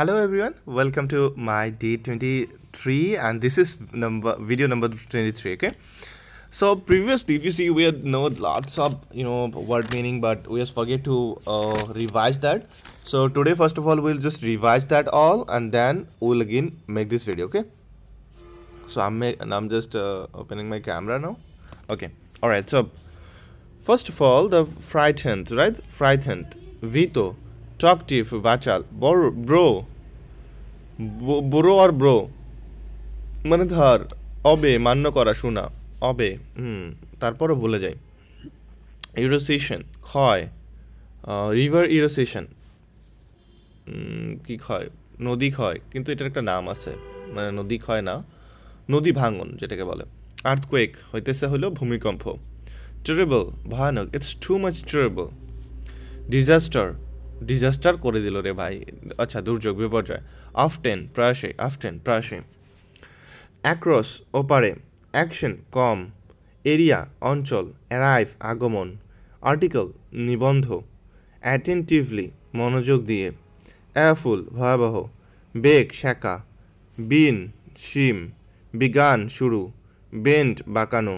hello everyone welcome to my day 23 and this is number video number 23 okay so previously if you see we had know lots of you know word meaning but we just forget to uh, revise that so today first of all we'll just revise that all and then we'll again make this video okay so i'm make, and i'm just uh, opening my camera now okay all right so first of all the frightened right frightened vito talk to you, Bachal. Bro, বুড়ো আর bro মানে ধর অবে মান্য করা শোনা অবে হুম তারপরও বলে যাই ইরোসিশন ক্ষয় রিভার ইরোসেশন কি ক্ষয় নদী ক্ষয় কিন্তু এটার একটা নাম আছে মানে নদী ক্ষয় না নদী ভাঙন যেটাকে বলে আর্থকোয়েক হইতেছে হলো ভূমিকম্প টেরেবল ভয়ানক it's too much terrible disaster disaster করে দিল রে ভাই আচ্ছা দুর্যোগ বিপর্যয় আফটেন প্রায়শই আফটেন প্রায়শই অ্যাক্রস ওপারে অ্যাকশন কম এরিয়া অঞ্চল অ্যারাইভ আগমন আর্টিকেল নিবন্ধ অ্যাটেন্টিভলি মনোযোগ দিয়ে অ্যাফুল ভয়াবহ বেগ শাঁকা বিন শিম বিগান শুরু বেন্ট বাঁকানো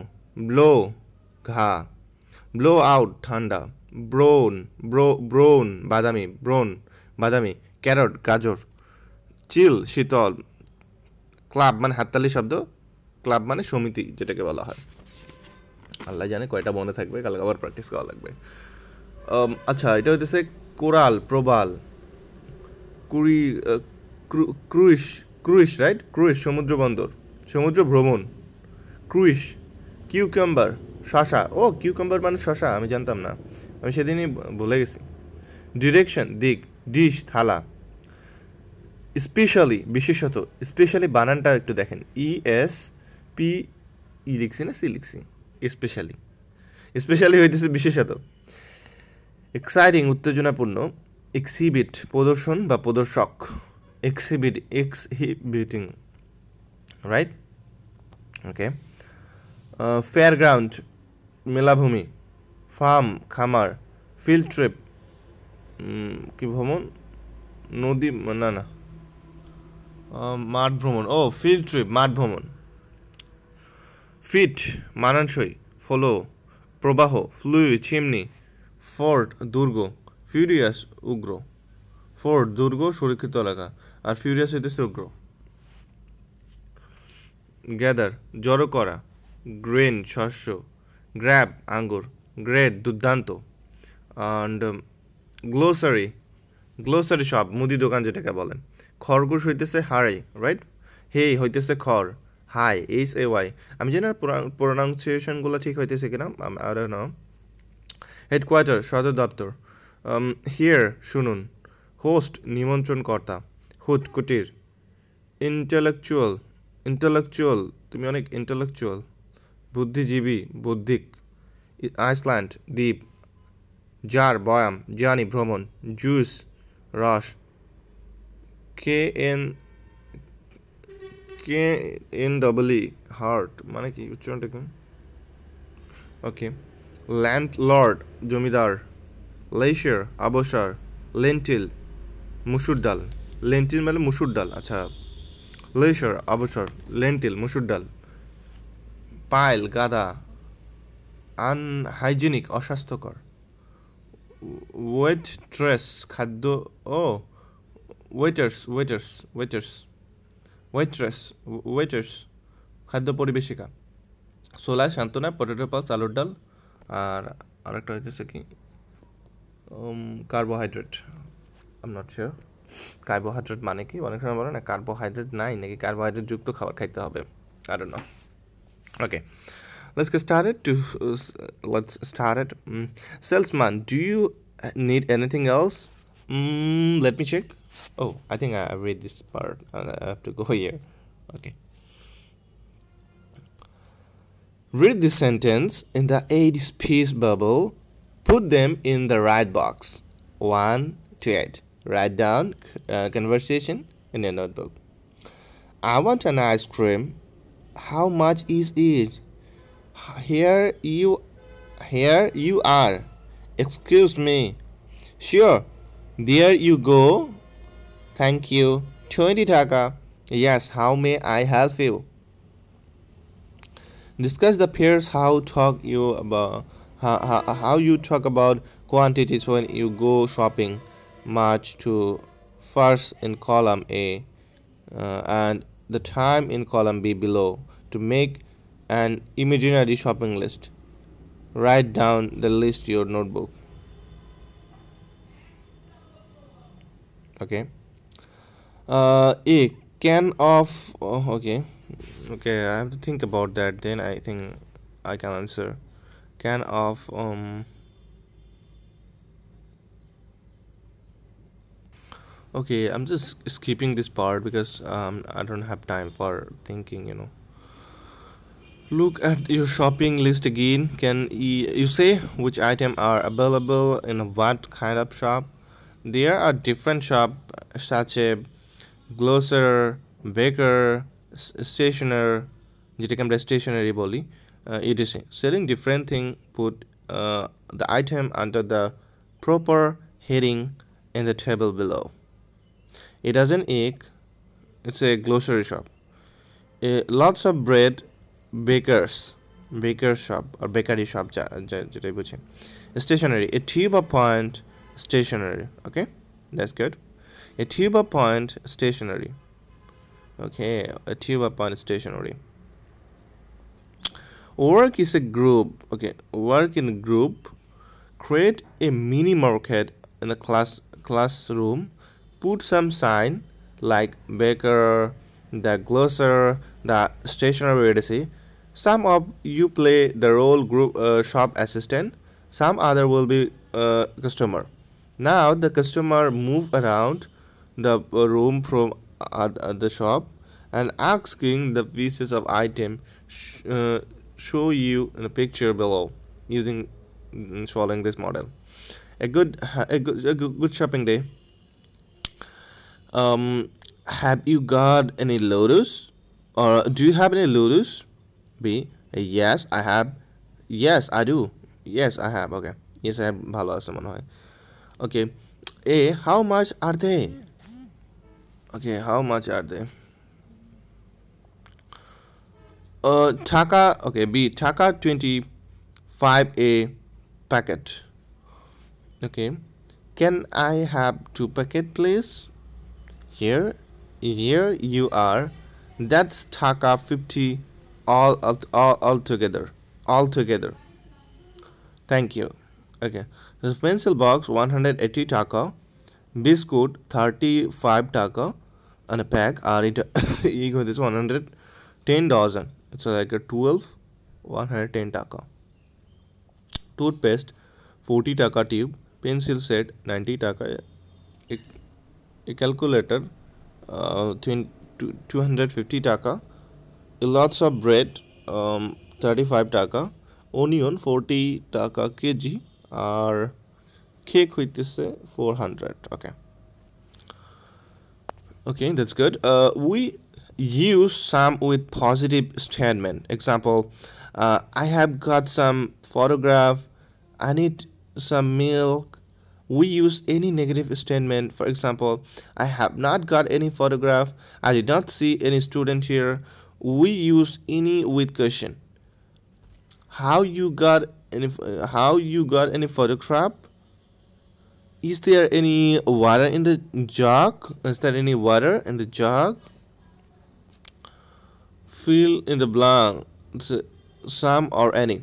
ব্লো ঘা ব্লো আউট ঠান্ডা ব্রোন ব্রো ব্রোন বাদামি ব্রোন বাদামি ক্যারট গাজর চিল শীতল ক্লাব মানে হাততালি শব্দ ক্লাব মানে সমিতি যেটাকে বলা হয় আল্লাহ জানে কয়টা মনে থাকবে কালকে আবার প্র্যাকটিস করা লাগবে আচ্ছা এটা হইতেছে কোরাল প্রবাল কুড়ি ক্রুইশ ক্রুইশ রাইট ক্রুইশ সমুদ্র বন্দর সমুদ্র ভ্রমণ ক্রুইশ কিউকাম্বার শশা ও কিউকাম্বার মানে শশা আমি জানতাম না আমি সেদিনই ভুলে গেছি ডিরেকশন দিক ডিশ থালা স্পেশালি বিশেষত স্পেশালি বানানটা একটু দেখেন ই এস পি ই লিখছি না সি লিখছি স্পেশালি স্পেশালি হইতেছে বিশেষত এক্সাইটিং উত্তেজনাপূর্ণ এক্সিবিট প্রদর্শন বা প্রদর্শক exhibit exhibiting right okay fair ground মেলাভূমি ফার্ম খামার ফিল্ড ট্রিপ কি ভ্রমণ নদী না না মাঠ ভ্রমণ ও ফিল্ড ট্রিপ মাঠ ভ্রমণ ফিট মানানসই ফলো প্রবাহ ফ্লুই চিমনি ফোর্ট দুর্গ ফিউরিয়াস উগ্র ফোর্ট দুর্গ সুরক্ষিত এলাকা আর ফিউরিয়াস হইতেছে উগ্র গ্যাদার জড়ো করা গ্রেন শস্য গ্র্যাব আঙ্গুর গ্রেট দুর্দান্ত অ্যান্ড গ্লোসারি গ্লোসারি শপ মুদি দোকান যেটাকে বলেন খরগোশ হইতেছে হাড়ে রাইট হে হইতেছে খড় হাই এইচ এ ওয়াই আমি জানি না প্রোনাউন্সিয়েশনগুলো ঠিক হইতেছে কিনা আর না হেডকোয়ার্টার সদর দপ্তর হিয়ার um, শুনুন হোস্ট নিমন্ত্রণকর্তা হুট কুটির ইন্টেলেকচুয়াল ইন্টেলেকচুয়াল তুমি অনেক ইন্টেলেকচুয়াল বুদ্ধিজীবী বুদ্ধিক আইসল্যান্ড দ্বীপ জার বয়াম জানি ভ্রমণ জুস রস K N K N doubly heart মানে কি উচ্চারণটা কোন ওকে লর্ড জমিদার লেশার আবসার লেন্টিল মুসুর ডাল লেন্টিল মানে মুসুর ডাল আচ্ছা লেশার আবসার লেন্টিল মুসুর ডাল পাইল গাদা আনহাইজেনিক অস্বাস্থ্যকর ওয়েট ট্রেস খাদ্য ও waiters waiters waiters waitress waiters খাদ্য পরিবেশিকা সোলা শান্তনা পটেটো পালস আলুর ডাল আর আরেকটা হইতেছে কি carbohydrate um not sure carbohydrate মানে কি অনেক সময় বলে না কার্বোহাইড্রেট নাই নাকি কার্বোহাইড্রেট যুক্ত খাবার খাইতে হবে আর না okay let's get started to uh, let's start it mm. salesman do you uh, need anything else mm, let me check oh i think i read this part uh, i have to go here okay read the sentence in the eight piece bubble put them in the right box one to eight write down uh, conversation in your notebook i want an ice cream how much is it here you here you are excuse me sure there you go thank you 20 taka yes how may i help you discuss the peers how talk you about how, how you talk about quantities when you go shopping march to first in column a uh, and the time in column B below to make an imaginary shopping list. Write down the list your notebook. Okay. Uh, a can of oh, okay okay I have to think about that then I think I can answer can of um okay i'm just skipping this part because um, i don't have time for thinking you know look at your shopping list again can you say which item are available in what kind of shop there are different shop such as grocer baker stationer যেটাকে আমরা stationery it is selling different thing put uh, the item under the proper heading in the table below it has an egg it's a grocery shop a, lots of bread bakers baker shop or bakery shop যেটাই stationery a tube or point stationery okay that's good a tube or point stationery okay a tube or point stationery work is a group okay work in a group create a mini market in a class classroom put some sign like baker, the grocer, the stationery etc. Some of you play the role group uh, shop assistant, some other will be uh, customer. Now the customer move around the uh, room from uh, the shop and asking the pieces of item sh uh, show you in a picture below using following mm, this model. A good, a good, a good shopping day um, have you got any lotus or do you have any lotus b yes i have yes i do yes i have okay yes i have okay a how much are they okay how much are they uh taka okay b taka 25 a packet okay can i have two packet please here here you are that's taka 50 all all, all together all together thank you okay this pencil box 180 taka biscuit 35 taka and a pack are it equal this 110 dozen it's like a 12 110 taka toothpaste 40 taka tube pencil set 90 taka a calculator uh, 250 taka lots of bread um, 35 taka onion 40 taka kg cake with হইতেছে 400 Okay, that's good. Good uh, we use some with positive statement example uh, i have got some photograph i need some milk we use any negative statement for example i have not got any photograph i did not see any student here we use any with question how you got any how you got any photograph is there any water in the jug is there any water in the jug fill in the blank some or any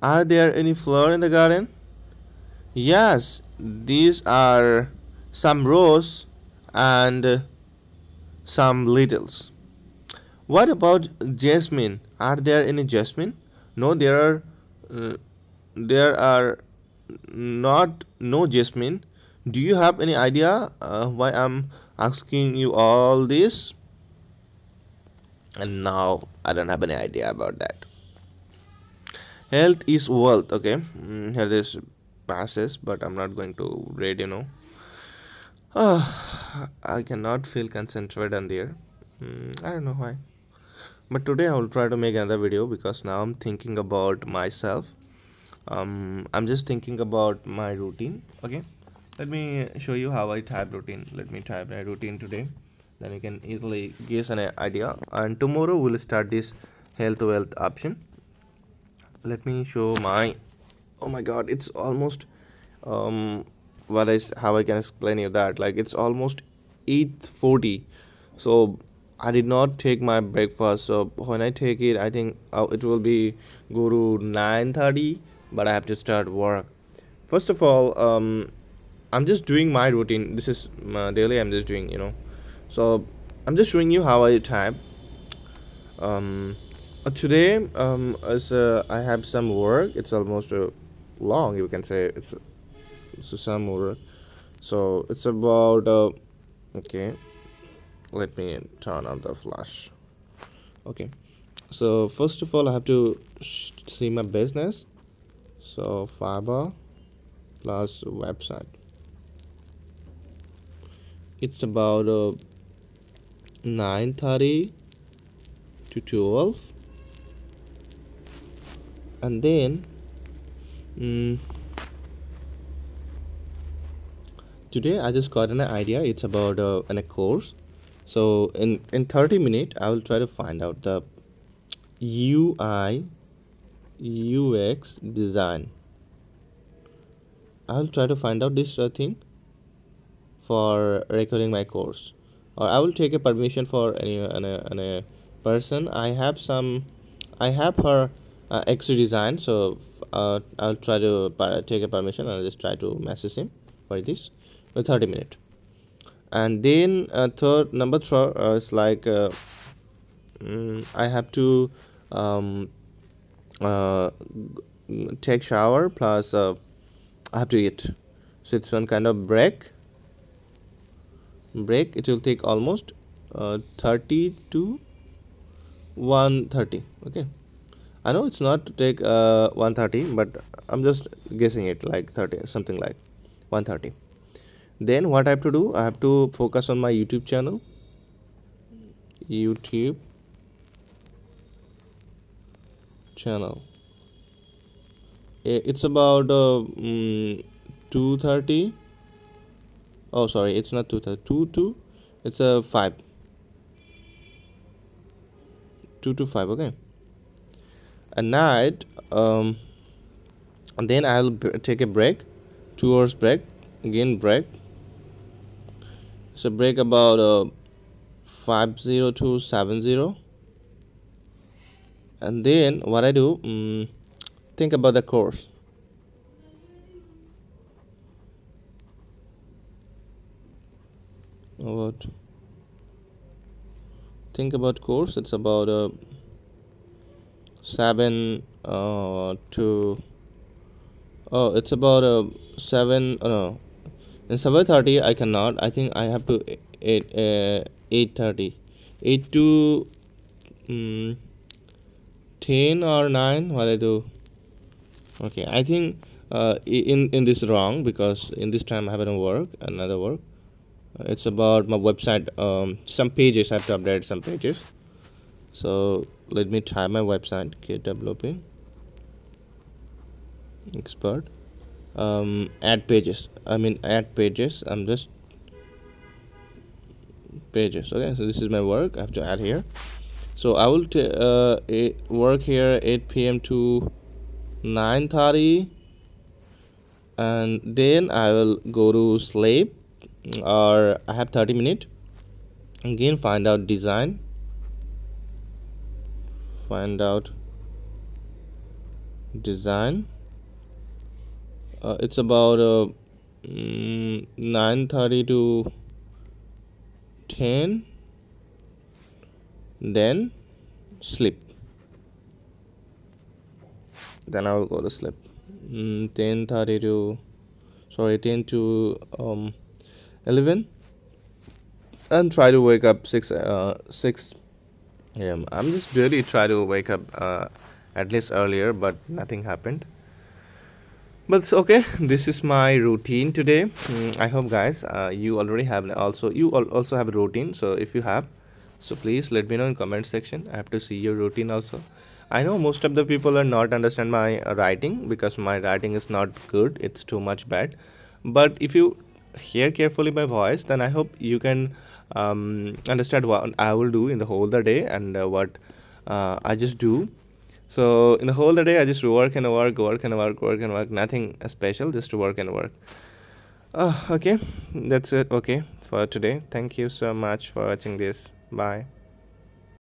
are there any flower in the garden Yes, these are some rows and some littles. What about jasmine? Are there any jasmine? No, there are uh, there are not no jasmine. Do you have any idea uh, why I'm asking you all this? And now I don't have any idea about that. Health is wealth. Okay, mm, here this passes but i'm not going to read you know ah, i cannot feel concentrated on there mm, i don't know why but today i will try to make another video because now i'm thinking about myself um i'm just thinking about my routine okay let me show you how i type routine let me type my routine today then you can easily guess an idea and tomorrow we'll start this health wealth option let me show my oh my god it's almost um what is how i can explain you that like it's almost 8:40 so I did not take my breakfast so when I take it I think uh, it will be go to 9:30 but I have to start work first of all um, I'm just doing my routine this is my daily I'm just doing you know so I'm just showing you how I type um, uh, today um, as uh, I have some work it's almost uh, long you can say it's a samurai, so it's about uh, okay let me turn on the flash okay so first of all i have to see my business so fiber plus website it's about uh, 9.30 to 12 and then Mm. Today I just got an idea. It's about uh, an, a course. So in in 30 minutes I will try to find out the UI UX design. I will try to find out this uh, thing for recording my course or I will take a permission for any, uh, any, any person. I have some I have her uh, extra design so uh, I'll try to take a permission I'll just try to message him for this for 30 minutes, and then uh, third number three uh, is like uh, mm, I have to um, uh, take shower plus uh, I have to eat so it's one kind of break break it will take almost uh, 30 to 130 okay I know it's not to take uh, 130 but I'm just guessing it like 30 something like 130 then what I have to do I have to focus on my YouTube channel YouTube channel eh, it's about uh, mm, 230 oh sorry it's not 230 2 2 it's a uh, 5 2 to 5 okay a night um, and then I'll take a break two hours break again break it's a break about uh, five zero two seven zero, and then what I do um, think about the course about think about course it's about uh, seven uh, to oh it's about uh, seven oh no in seven thirty I cannot I think I have to eight uh, eight thirty eight to um, ten or nine what I do okay I think uh, in in this wrong because in this time I have a work another work it's about my website um, some pages I have to update some pages so let me try my website kwp expert um, add pages I mean add pages I'm just pages okay so this is my work I have to add here so I will uh, work here 8 p.m. to 9:30 and then I will go to sleep or I have 30 minutes again find out design find out design uh, it's about uh, mm, 9.30 to 10 then sleep then I will go to sleep mm, 10.30 to sorry 10 to um, 11 and try to wake up 6 uh, 6 yeah, um, I'm just really try to wake up uh, at least earlier, but nothing happened. But okay, this is my routine today. Mm, I hope guys, uh, you already have also you al also have a routine. So if you have, so please let me know in comment section. I have to see your routine also. I know most of the people are not understand my uh, writing because my writing is not good. It's too much bad. But if you hear carefully my voice then I hope you can um, understand what I will do in the whole the day and uh, what uh, I just do so in the whole the day I just work and work work and work work and work nothing special just work and work uh, okay that's it okay for today thank you so much for watching this bye